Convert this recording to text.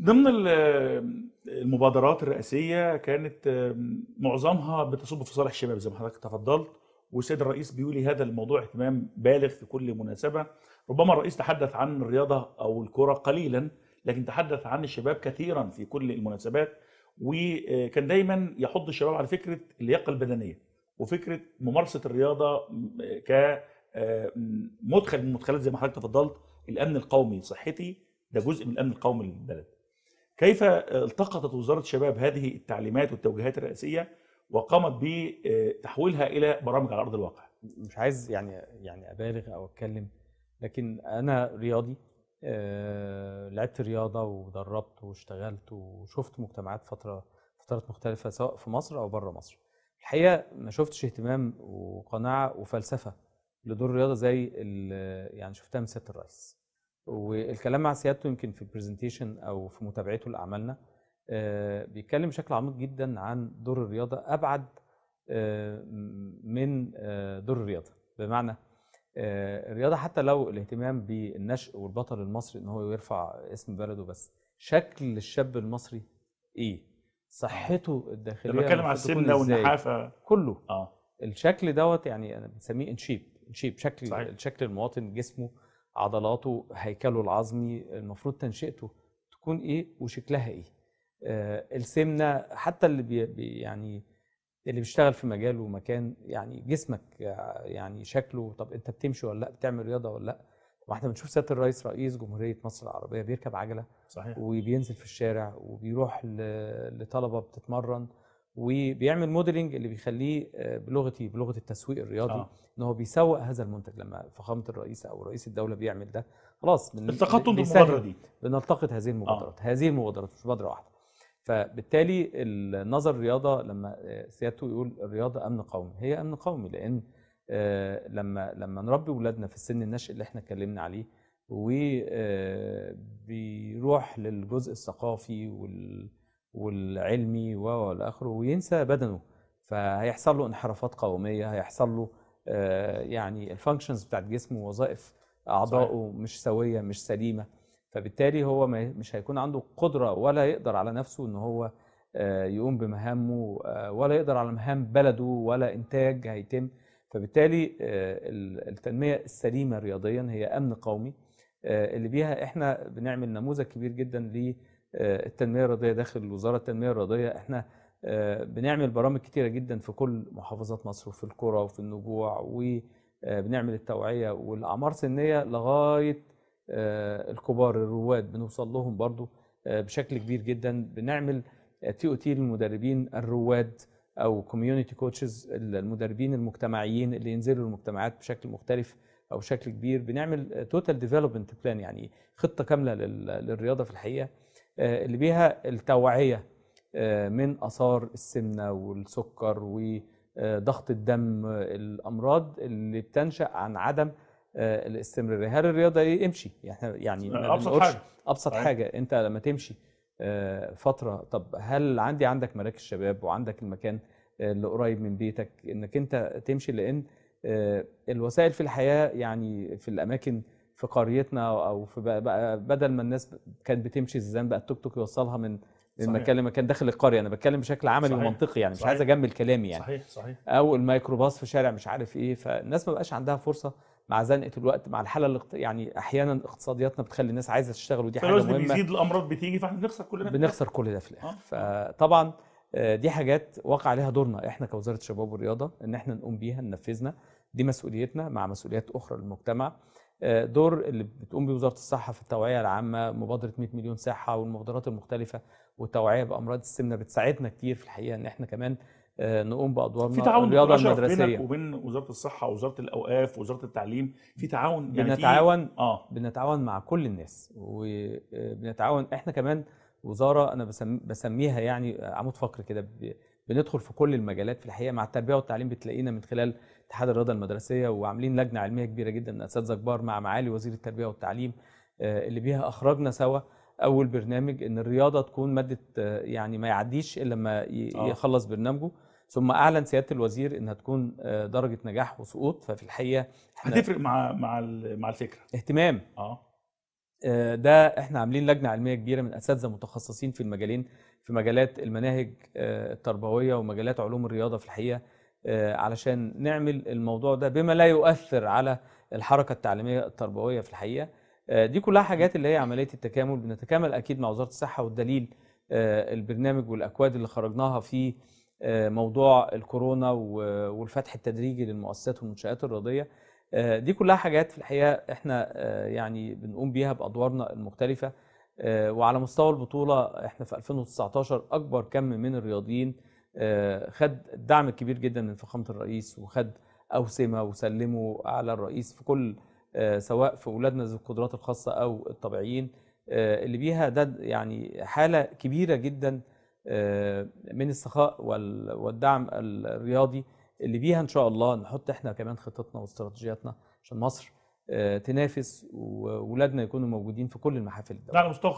ضمن المبادرات الرئاسيه كانت معظمها بتصب في صالح الشباب زي ما حضرتك تفضلت والسيد الرئيس بيولي هذا الموضوع اهتمام بالغ في كل مناسبه ربما الرئيس تحدث عن الرياضه او الكره قليلا لكن تحدث عن الشباب كثيرا في كل المناسبات وكان دايما يحض الشباب على فكره اللياقه البدنيه وفكره ممارسه الرياضه آه، كمدخل آه، من المدخلات زي ما حضرتك تفضلت الامن القومي صحتي ده جزء من الامن القومي للبلد كيف التقطت وزاره الشباب هذه التعليمات والتوجيهات الرئاسيه وقامت بتحويلها الى برامج على ارض الواقع؟ مش عايز يعني يعني ابالغ او اتكلم لكن انا رياضي آه، لعبت رياضه ودربت واشتغلت وشفت مجتمعات فتره فترات مختلفه سواء في مصر او بره مصر. الحقيقه ما شفتش اهتمام وقناعه وفلسفه لدور الرياضه زي يعني شفتها من سياده الرئيس. والكلام مع سيادته يمكن في البرزنتيشن او في متابعته لاعمالنا آه، بيتكلم بشكل عميق جدا عن دور الرياضه ابعد آه، من آه، دور الرياضه بمعنى الرياضه حتى لو الاهتمام بالنشء والبطل المصري ان هو يرفع اسم بلده بس شكل الشاب المصري ايه صحته الداخليه لما بتكلم على السمنه والنحافه كله اه الشكل دوت يعني بنسميه انشيب انشيب شكل صحيح. شكل المواطن جسمه عضلاته هيكله العظمي المفروض تنشئته تكون ايه وشكلها ايه آه، السمنه حتى اللي بي يعني اللي بيشتغل في مجال ومكان يعني جسمك يعني شكله طب انت بتمشي ولا لا بتعمل رياضه ولا لا ما احنا بنشوف سياده الرئيس رئيس جمهوريه مصر العربيه بيركب عجله صحيح وبينزل في الشارع وبيروح لطلبه بتتمرن وبيعمل موديلنج اللي بيخليه آه، بلغتي بلغه التسويق الرياضي آه. ان هو بيسوق هذا المنتج لما فخامه الرئيس او رئيس الدوله بيعمل ده خلاص التقطتم المبادره دي بنلتقط هذه المبادرات آه. هذه المبادرات مش مبادره واحده فبالتالي النظر الرياضه لما آه، سيادته يقول الرياضه امن قومي هي امن قومي لان آه، لما لما نربي اولادنا في السن النشئ اللي احنا اتكلمنا عليه وبيروح للجزء الثقافي وال والعلمي والآخر اخره وينسى بدنه فهيحصل له انحرافات قوميه هيحصل له آه، يعني الفانكشنز بتاعت جسمه وظائف اعضائه مش سويه مش سليمه فبالتالي هو مش هيكون عنده قدره ولا يقدر على نفسه ان هو آه، يقوم بمهامه آه، ولا يقدر على مهام بلده ولا انتاج هيتم فبالتالي التنميه السليمه رياضيا هي امن قومي اللي بيها احنا بنعمل نموذج كبير جدا ل التنميه الرياضيه داخل وزاره التنميه الرياضيه احنا آه، بنعمل برامج كتيره جدا في كل محافظات مصر وفي القرى وفي النجوع وبنعمل آه، التوعيه والاعمار السنيه لغايه آه، الكبار الرواد بنوصل لهم برضو بشكل كبير جدا بنعمل تي او تي للمدربين الرواد او كوميونتي كوتشز المدربين المجتمعيين اللي ينزلوا المجتمعات بشكل مختلف او بشكل كبير بنعمل توتال ديفلوبمنت بلان يعني خطه كامله للرياضه في الحقيقه آه، اللي بيها التوعية آه، من آثار السمنة والسكر وضغط الدم الأمراض اللي بتنشأ عن عدم آه، الاستمرارية هل الرياضة إيه؟ امشي يعني, يعني أبسط حاجة أبسط حاجة أنت لما تمشي فترة طب هل عندي عندك مراكز شباب وعندك المكان اللي قريب من بيتك إنك أنت تمشي لأن الوسائل في الحياة يعني في الأماكن في قريتنا او في بقى بدل ما الناس كانت بتمشي الزان بقى التوك توك يوصلها من من مكان لمكان داخل القريه انا بتكلم بشكل عملي صحيح. ومنطقي يعني مش عايز اجمل كلامي يعني صحيح صحيح او الميكروباص في شارع مش عارف ايه فالناس ما بقاش عندها فرصه مع زنقه الوقت مع الحاله اللي يعني احيانا اقتصادياتنا بتخلي الناس عايزه تشتغل ودي حاجه مهمه بيزيد الامراض بتيجي فاحنا بنخسر كل ده بنخسر كل ده في الاخر آه. فطبعا آه، دي حاجات وقع عليها دورنا احنا كوزاره الشباب والرياضه ان احنا نقوم بيها ننفذنا دي مسؤوليتنا مع مسؤوليات اخرى للمجتمع آه، دور اللي بتقوم به وزاره الصحه في التوعيه العامه مبادره 100 مليون صحه والمبادرات المختلفه والتوعيه بامراض السمنه بتساعدنا كتير في الحقيقه ان احنا كمان آه، نقوم بادوارنا في تعاون الرياضه المدرسيه بينك وبين وزاره الصحه وزاره الاوقاف وزاره التعليم في تعاون يعني بنتعاون اه بنتعاون مع كل الناس وبنتعاون احنا كمان وزاره انا بسميها يعني عمود فقر كده بندخل في كل المجالات في الحقيقه مع التربيه والتعليم بتلاقينا من خلال اتحاد الرياضه المدرسيه وعاملين لجنه علميه كبيره جدا من اساتذه كبار مع معالي وزير التربيه والتعليم آه، اللي بيها اخرجنا سوا اول برنامج ان الرياضه تكون ماده آه، يعني ما يعديش الا لما آه. يخلص برنامجه ثم اعلن سياده الوزير انها تكون درجه نجاح وسقوط ففي الحقيقه هتفرق مع مع مع الفكره اهتمام اه آه، ده احنا عاملين لجنه علميه كبيره من اساتذه متخصصين في المجالين في مجالات المناهج آه، التربويه ومجالات علوم الرياضه في الحقيقه آه، علشان نعمل الموضوع ده بما لا يؤثر على الحركه التعليميه التربويه في الحقيقه دي كلها حاجات اللي هي عمليه التكامل بنتكامل اكيد مع وزاره الصحه والدليل البرنامج والاكواد اللي خرجناها في موضوع الكورونا والفتح التدريجي للمؤسسات والمنشات الرياضيه آه، دي كلها حاجات في الحقيقه احنا آه، يعني بنقوم بيها بادوارنا المختلفه آه، وعلى مستوى البطوله احنا في 2019 اكبر كم من الرياضيين خد الدعم الكبير جدا من فخامه الرئيس وخد اوسمه وسلموا على الرئيس في كل سواء في اولادنا ذو القدرات الخاصه او الطبيعيين اللي بيها ده يعني حاله كبيره جدا من السخاء والدعم الرياضي اللي بيها ان شاء الله نحط احنا كمان خططنا واستراتيجياتنا عشان مصر آه، تنافس واولادنا يكونوا موجودين في كل المحافل الدوليه على مستوى